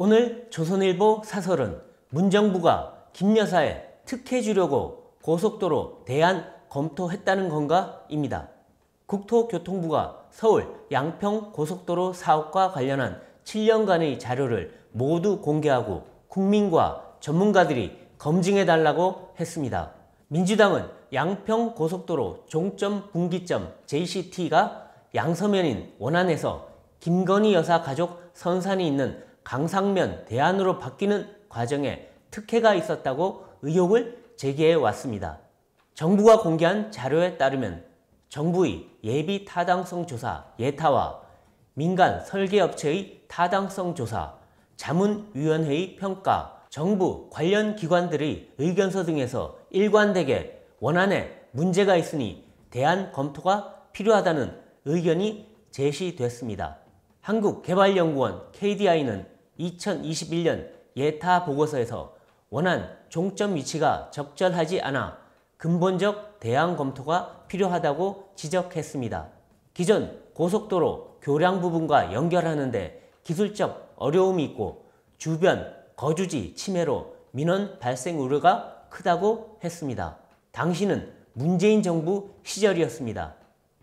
오늘 조선일보 사설은 문정부가 김 여사에 특혜 주려고 고속도로 대안 검토했다는 건가? 입니다. 국토교통부가 서울 양평 고속도로 사업과 관련한 7년간의 자료를 모두 공개하고 국민과 전문가들이 검증해달라고 했습니다. 민주당은 양평 고속도로 종점 분기점 JCT가 양서면인 원안에서 김건희 여사 가족 선산이 있는 강상면 대안으로 바뀌는 과정에 특혜가 있었다고 의혹을 제기해 왔습니다. 정부가 공개한 자료에 따르면 정부의 예비 타당성 조사 예타와 민간 설계업체의 타당성 조사, 자문위원회의 평가, 정부 관련 기관들의 의견서 등에서 일관되게 원안에 문제가 있으니 대안 검토가 필요하다는 의견이 제시됐습니다. 한국개발연구원 KDI는 2021년 예타 보고서에서 원한 종점 위치가 적절하지 않아 근본적 대안 검토가 필요하다고 지적했습니다. 기존 고속도로 교량 부분과 연결하는데 기술적 어려움이 있고 주변 거주지 침해로 민원 발생 우려가 크다고 했습니다. 당시는 문재인 정부 시절이었습니다.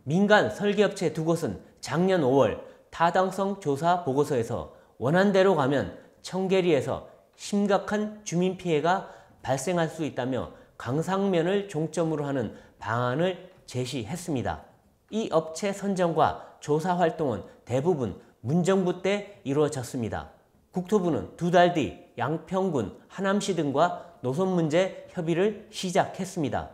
민간 설계업체 두 곳은 작년 5월 타당성 조사 보고서에서 원한대로 가면 청계리에서 심각한 주민 피해가 발생할 수 있다며 강상면을 종점으로 하는 방안을 제시했습니다. 이 업체 선정과 조사 활동은 대부분 문정부 때 이루어졌습니다. 국토부는 두 달 뒤 양평군, 하남시 등과 노선 문제 협의를 시작했습니다.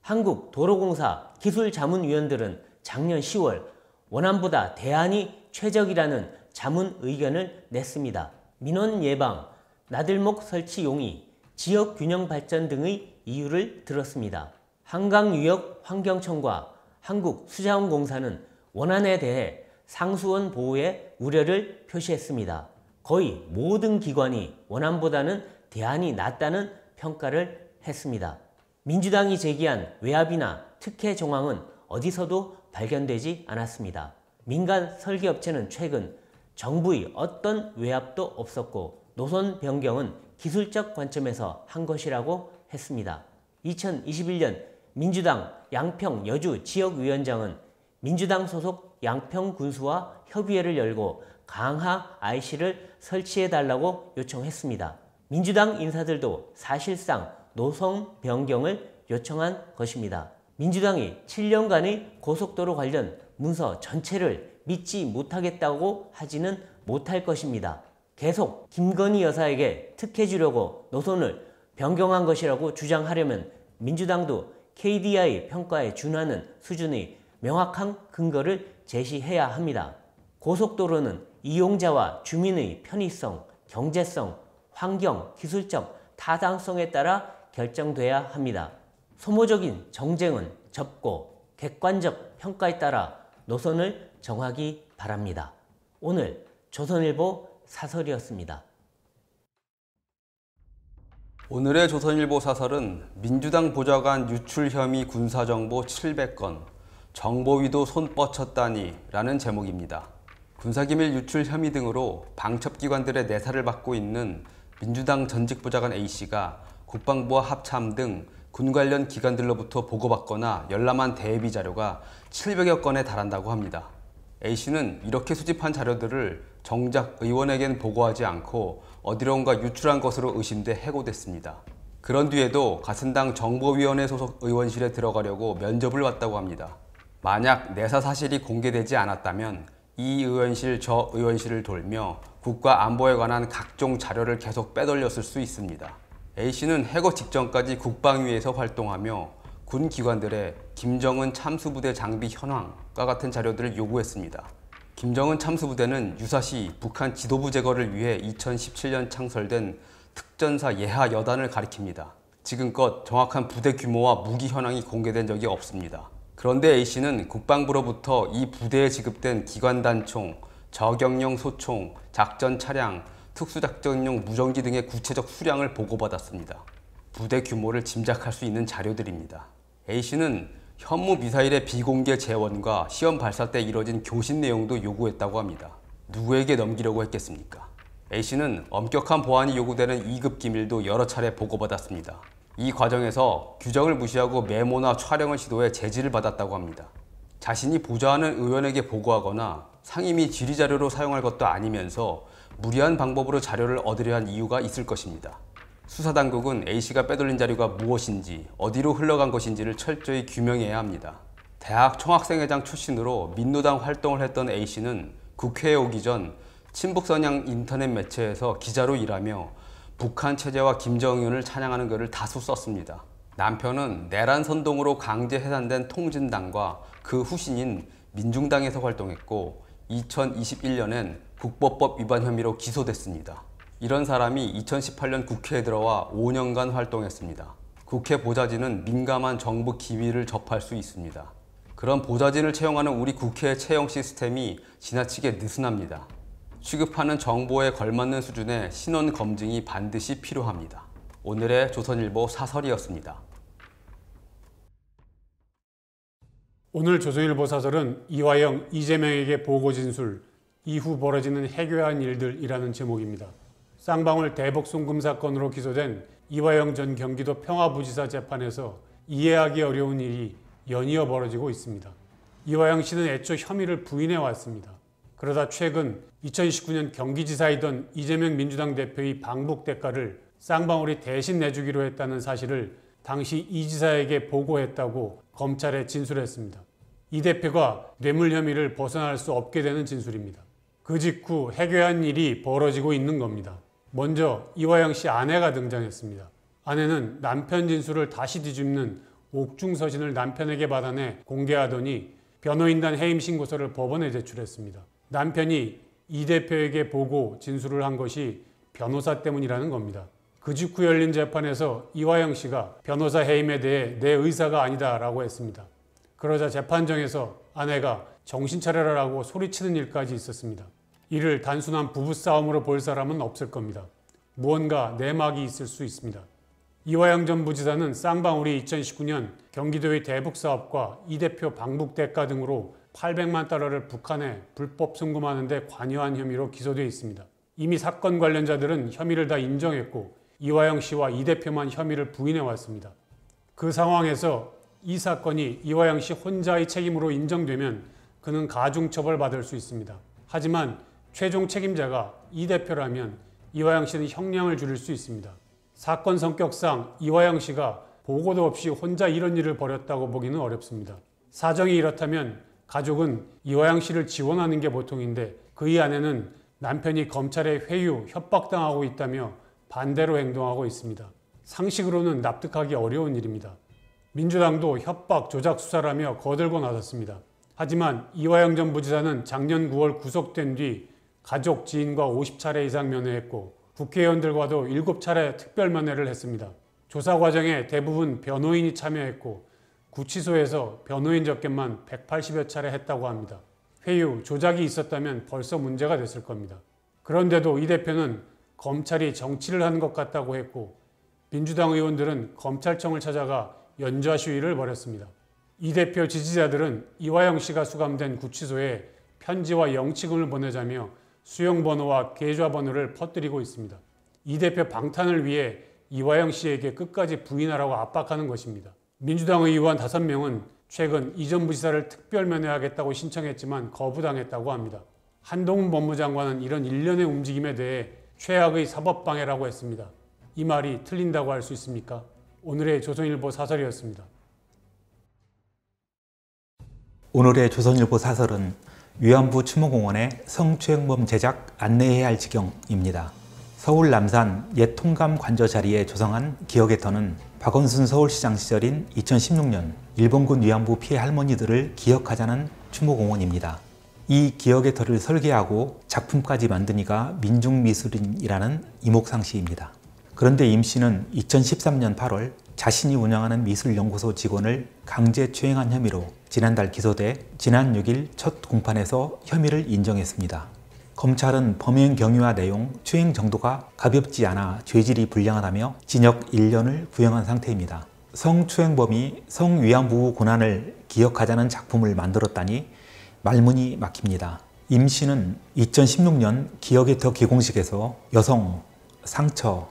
한국도로공사 기술자문위원들은 작년 10월 원안보다 대안이 최적이라는 자문 의견을 냈습니다. 민원 예방, 나들목 설치 용이, 지역 균형 발전 등의 이유를 들었습니다. 한강유역 환경청과 한국수자원공사는 원안에 대해 상수원 보호에 우려를 표시했습니다. 거의 모든 기관이 원안보다는 대안이 낫다는 평가를 했습니다. 민주당이 제기한 외압이나 특혜 정황은 어디서도 발견되지 않았습니다. 민간 설계업체는 최근 정부의 어떤 외압도 없었고 노선 변경은 기술적 관점에서 한 것이라고 했습니다. 2021년 민주당 양평 여주 지역위원장은 민주당 소속 양평 군수와 협의회를 열고 강하 IC를 설치해달라고 요청했습니다. 민주당 인사들도 사실상 노선 변경을 요청한 것입니다. 민주당이 7년간의 고속도로 관련 문서 전체를 믿지 못하겠다고 하지는 못할 것입니다. 계속 김건희 여사에게 특혜 주려고 노선을 변경한 것이라고 주장하려면 민주당도 KDI 평가에 준하는 수준의 명확한 근거를 제시해야 합니다. 고속도로는 이용자와 주민의 편의성, 경제성, 환경, 기술적 타당성에 따라 결정돼야 합니다. 소모적인 정쟁은 접고 객관적 평가에 따라 노선을 정하기 바랍니다. 오늘 조선일보 사설이었습니다. 오늘의 조선일보 사설은 민주당 보좌관 유출 혐의 군사정보 700건, 정보위도 손 뻗쳤다니 라는 제목입니다. 군사기밀 유출 혐의 등으로 방첩기관들의 내사를 받고 있는 민주당 전직 보좌관 A씨가 국방부와 합참 등 군 관련 기관들로부터 보고받거나 열람한 대비 자료가 700여 건에 달한다고 합니다. A씨는 이렇게 수집한 자료들을 정작 의원에겐 보고하지 않고 어디론가 유출한 것으로 의심돼 해고됐습니다. 그런 뒤에도 같은 당 정보위원회 소속 의원실에 들어가려고 면접을 왔다고 합니다. 만약 내사 사실이 공개되지 않았다면 이 의원실 저 의원실을 돌며 국가 안보에 관한 각종 자료를 계속 빼돌렸을 수 있습니다. A씨는 해고 직전까지 국방위에서 활동하며 군 기관들의 김정은 참수부대 장비 현황과 같은 자료들을 요구했습니다. 김정은 참수부대는 유사시 북한 지도부 제거를 위해 2017년 창설된 특전사 예하 여단을 가리킵니다. 지금껏 정확한 부대 규모와 무기 현황이 공개된 적이 없습니다. 그런데 A씨는 국방부로부터 이 부대에 지급된 기관단총, 저격용 소총, 작전 차량, 특수작전용 무전기 등의 구체적 수량을 보고받았습니다. 부대 규모를 짐작할 수 있는 자료들입니다. A씨는 현무 미사일의 비공개 재원과 시험 발사 때 이뤄진 교신 내용도 요구했다고 합니다. 누구에게 넘기려고 했겠습니까? A씨는 엄격한 보안이 요구되는 2급 기밀도 여러 차례 보고받았습니다. 이 과정에서 규정을 무시하고 메모나 촬영을 시도해 제지를 받았다고 합니다. 자신이 보좌하는 의원에게 보고하거나 상임위 질의자료로 사용할 것도 아니면서 무리한 방법으로 자료를 얻으려 한 이유가 있을 것입니다. 수사당국은 A씨가 빼돌린 자료가 무엇인지 어디로 흘러간 것인지를 철저히 규명해야 합니다. 대학 총학생회장 출신으로 민노당 활동을 했던 A씨는 국회에 오기 전 친북선양 인터넷 매체에서 기자로 일하며 북한 체제와 김정은을 찬양하는 글을 다수 썼습니다. 남편은 내란 선동으로 강제 해산된 통진당과 그 후신인 민중당에서 활동했고 2021년엔 국법법 위반 혐의로 기소됐습니다. 이런 사람이 2018년 국회에 들어와 5년간 활동했습니다. 국회 보좌진은 민감한 정부 기밀을 접할 수 있습니다. 그런 보좌진을 채용하는 우리 국회 채용 시스템이 지나치게 느슨합니다. 취급하는 정보에 걸맞는 수준의 신원 검증이 반드시 필요합니다. 오늘의 조선일보 사설이었습니다. 오늘 조선일보 사설은 이화영, 이재명에게 보고 진술, 이후 벌어지는 해교한 일들이라는 제목입니다. 쌍방울 대북송금 사건으로 기소된 이화영 전 경기도 평화부지사 재판에서 이해하기 어려운 일이 연이어 벌어지고 있습니다. 이화영 씨는 애초 혐의를 부인해 왔습니다. 그러다 최근 2019년 경기지사이던 이재명 민주당 대표의 방북 대가를 쌍방울이 대신 내주기로 했다는 사실을 당시 이 지사에게 보고했다고 검찰에 진술했습니다. 이 대표가 뇌물 혐의를 벗어날 수 없게 되는 진술입니다. 그 직후 해괴한 일이 벌어지고 있는 겁니다. 먼저 이화영 씨 아내가 등장했습니다. 아내는 남편 진술을 다시 뒤집는 옥중서신을 남편에게 받아내 공개하더니 변호인단 해임 신고서를 법원에 제출했습니다. 남편이 이 대표에게 보고 진술을 한 것이 변호사 때문이라는 겁니다. 그 직후 열린 재판에서 이화영 씨가 변호사 해임에 대해 내 의사가 아니다라고 했습니다. 그러자 재판정에서 아내가 정신 차려라라고 소리치는 일까지 있었습니다. 이를 단순한 부부싸움으로 볼 사람은 없을 겁니다. 무언가 내막이 있을 수 있습니다. 이화영 전 부지사는 쌍방울이 2019년 경기도의 대북사업과 이 대표 방북 대가 등으로 800만 달러를 북한에 불법 송금하는 데 관여한 혐의로 기소되어 있습니다. 이미 사건 관련자들은 혐의를 다 인정했고 이화영 씨와 이 대표만 혐의를 부인해 왔습니다. 그 상황에서 이 사건이 이화영 씨 혼자의 책임으로 인정되면 그는 가중처벌 받을 수 있습니다. 하지만 최종 책임자가 이 대표라면 이화영 씨는 형량을 줄일 수 있습니다. 사건 성격상 이화영 씨가 보고도 없이 혼자 이런 일을 벌였다고 보기는 어렵습니다. 사정이 이렇다면 가족은 이화영 씨를 지원하는 게 보통인데 그의 아내는 남편이 검찰에 회유, 협박당하고 있다며 반대로 행동하고 있습니다. 상식으로는 납득하기 어려운 일입니다. 민주당도 협박, 조작 수사라며 거들고 나섰습니다. 하지만 이화영 전 부지사는 작년 9월 구속된 뒤 가족, 지인과 50차례 이상 면회했고 국회의원들과도 7차례 특별 면회를 했습니다. 조사 과정에 대부분 변호인이 참여했고 구치소에서 변호인 접견만 180여 차례 했다고 합니다. 회유, 조작이 있었다면 벌써 문제가 됐을 겁니다. 그런데도 이 대표는 검찰이 정치를 한 것 같다고 했고 민주당 의원들은 검찰청을 찾아가 연좌 시위를 벌였습니다. 이 대표 지지자들은 이화영 씨가 수감된 구치소에 편지와 영치금을 보내자며 수용 번호와 계좌 번호를 퍼뜨리고 있습니다. 이 대표 방탄을 위해 이화영 씨에게 끝까지 부인하라고 압박하는 것입니다. 민주당 의원 5명은 최근 이전 부지사를 특별 면회하겠다고 신청했지만 거부당했다고 합니다. 한동훈 법무장관은 이런 일련의 움직임에 대해 최악의 사법방해라고 했습니다. 이 말이 틀린다고 할 수 있습니까? 오늘의 조선일보 사설이었습니다. 오늘의 조선일보 사설은 위안부 추모공원의 성추행범 제작 안내해야 할 지경입니다. 서울 남산 옛 통감 관저 자리에 조성한 기억의 터는 박원순 서울시장 시절인 2016년 일본군 위안부 피해 할머니들을 기억하자는 추모공원입니다. 이 기억의 터를 설계하고 작품까지 만드니가 민중미술인이라는 이목상 씨입니다. 그런데 임 씨는 2013년 8월 자신이 운영하는 미술연구소 직원을 강제 추행한 혐의로 지난달 기소돼 지난 6일 첫 공판에서 혐의를 인정했습니다. 검찰은 범행 경위와 내용, 추행 정도가 가볍지 않아 죄질이 불량하다며 징역 1년을 구형한 상태입니다. 성추행범이 성위안부 고난을 기억하자는 작품을 만들었다니 말문이 막힙니다. 임 씨는 2016년 기억의 터 개공식에서 여성, 상처,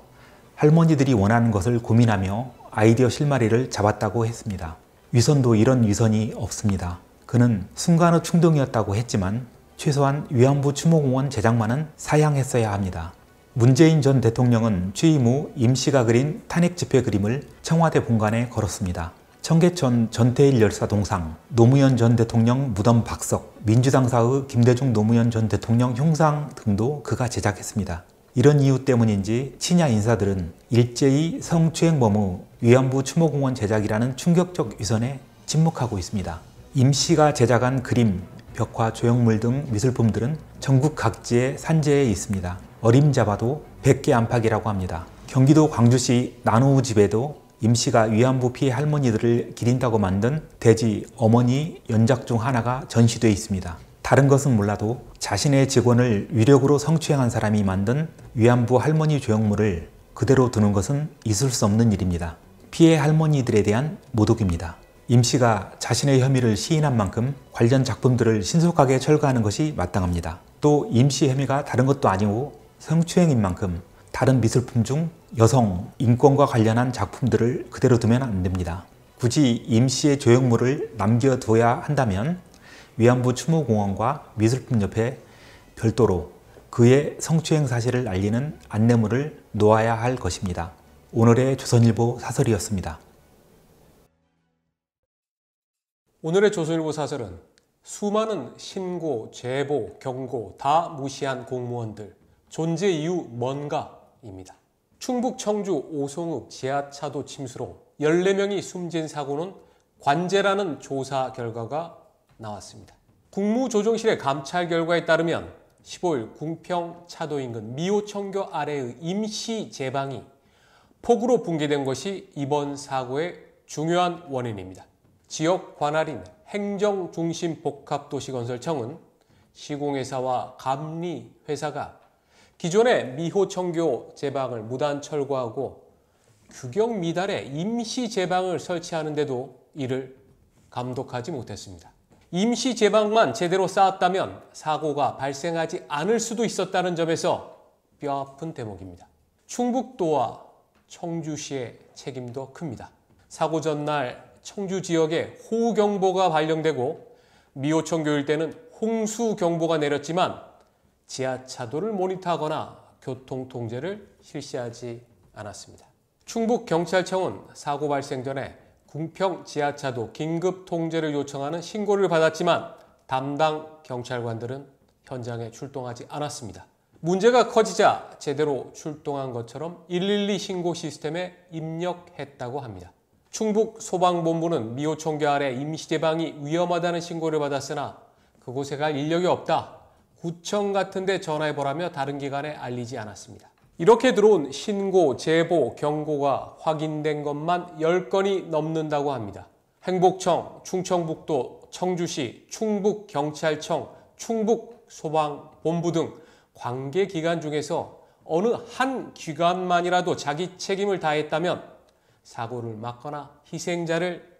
할머니들이 원하는 것을 고민하며 아이디어 실마리를 잡았다고 했습니다. 위선도 이런 위선이 없습니다. 그는 순간의 충동이었다고 했지만 최소한 위안부 추모공원 제작만은 사양했어야 합니다. 문재인 전 대통령은 취임 후 임씨가 그린 탄핵 집회 그림을 청와대 본관에 걸었습니다. 청계천 전태일 열사 동상, 노무현 전 대통령 무덤 박석, 민주당사의 김대중 노무현 전 대통령 흉상 등도 그가 제작했습니다. 이런 이유 때문인지 친야 인사들은 일제히 성추행범의 위안부 추모공원 제작이라는 충격적 위선에 침묵하고 있습니다. 임씨가 제작한 그림, 벽화, 조형물 등 미술품들은 전국 각지의 산재에 있습니다. 어림잡아도 100개 안팎이라고 합니다. 경기도 광주시 나노우 집에도 임씨가 위안부 피해 할머니들을 기린다고 만든 돼지 어머니 연작 중 하나가 전시돼 있습니다. 다른 것은 몰라도 자신의 직원을 위력으로 성추행한 사람이 만든 위안부 할머니 조형물을 그대로 두는 것은 있을 수 없는 일입니다. 피해 할머니들에 대한 모독입니다. 임 씨가 자신의 혐의를 시인한 만큼 관련 작품들을 신속하게 철거하는 것이 마땅합니다. 또 임씨 혐의가 다른 것도 아니고 성추행인 만큼 다른 미술품 중 여성, 인권과 관련한 작품들을 그대로 두면 안 됩니다. 굳이 임 씨의 조형물을 남겨둬야 한다면 위안부 추모공원과 미술품협회 별도로 그의 성추행 사실을 알리는 안내문을 놓아야 할 것입니다. 오늘의 조선일보 사설이었습니다. 오늘의 조선일보 사설은 수많은 신고, 제보, 경고 다 무시한 공무원들 존재 이유 뭔가입니다. 충북 청주 오송읍 지하차도 침수로 14명이 숨진 사고는 관제라는 조사 결과가 나왔습니다. 국무조정실의 감찰 결과에 따르면 15일 궁평 차도 인근 미호청교 아래의 임시 제방이 폭우로 붕괴된 것이 이번 사고의 중요한 원인입니다. 지역 관할인 행정중심복합도시건설청은 시공회사와 감리회사가 기존의 미호청교 제방을 무단 철거하고 규격 미달의 임시 제방을 설치하는데도 이를 감독하지 못했습니다. 임시 제방만 제대로 쌓았다면 사고가 발생하지 않을 수도 있었다는 점에서 뼈아픈 대목입니다. 충북도와 청주시의 책임도 큽니다. 사고 전날 청주 지역에 호우경보가 발령되고 미호청교일때는 홍수경보가 내렸지만 지하차도를 모니터하거나 교통통제를 실시하지 않았습니다. 충북경찰청은 사고 발생 전에 궁평 지하차도 긴급 통제를 요청하는 신고를 받았지만 담당 경찰관들은 현장에 출동하지 않았습니다. 문제가 커지자 제대로 출동한 것처럼 112 신고 시스템에 입력했다고 합니다. 충북 소방본부는 미호총계 아래 임시대방이 위험하다는 신고를 받았으나 그곳에 갈 인력이 없다. 구청 같은 데 전화해보라며 다른 기관에 알리지 않았습니다. 이렇게 들어온 신고, 제보, 경고가 확인된 것만 10건이 넘는다고 합니다. 행복청, 충청북도, 청주시, 충북경찰청, 충북소방본부 등 관계기관 중에서 어느 한 기관만이라도 자기 책임을 다했다면 사고를 막거나 희생자를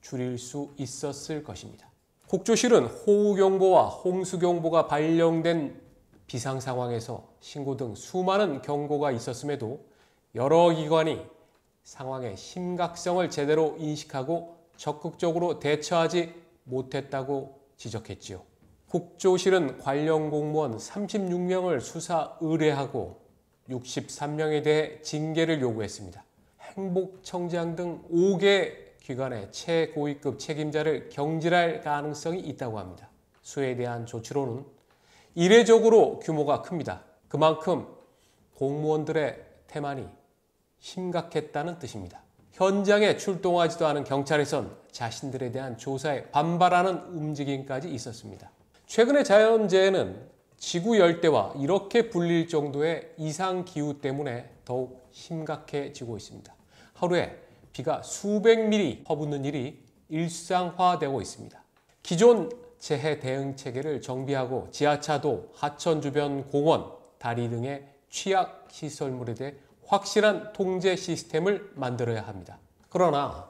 줄일 수 있었을 것입니다. 곡조실은 호우경보와 홍수경보가 발령된 비상 상황에서 신고 등 수많은 경고가 있었음에도 여러 기관이 상황의 심각성을 제대로 인식하고 적극적으로 대처하지 못했다고 지적했지요. 국조실은 관련 공무원 36명을 수사 의뢰하고 63명에 대해 징계를 요구했습니다. 행복청장 등 5개 기관의 최고위급 책임자를 경질할 가능성이 있다고 합니다. 수에 대한 조치로는 이례적으로 규모가 큽니다. 그만큼 공무원들의 태만이 심각했다는 뜻입니다. 현장에 출동하지도 않은 경찰에선 자신들에 대한 조사에 반발하는 움직임까지 있었습니다. 최근의 자연재해는 지구 열대와 이렇게 불릴 정도의 이상 기후 때문에 더욱 심각해지고 있습니다. 하루에 비가 수백 미리 퍼붓는 일이 일상화되고 있습니다. 기존 재해 대응 체계를 정비하고 지하차도, 하천 주변 공원, 다리 등의 취약 시설물에 대해 확실한 통제 시스템을 만들어야 합니다. 그러나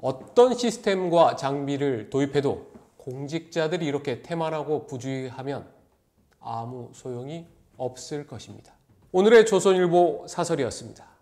어떤 시스템과 장비를 도입해도 공직자들이 이렇게 태만하고 부주의하면 아무 소용이 없을 것입니다. 오늘의 조선일보 사설이었습니다.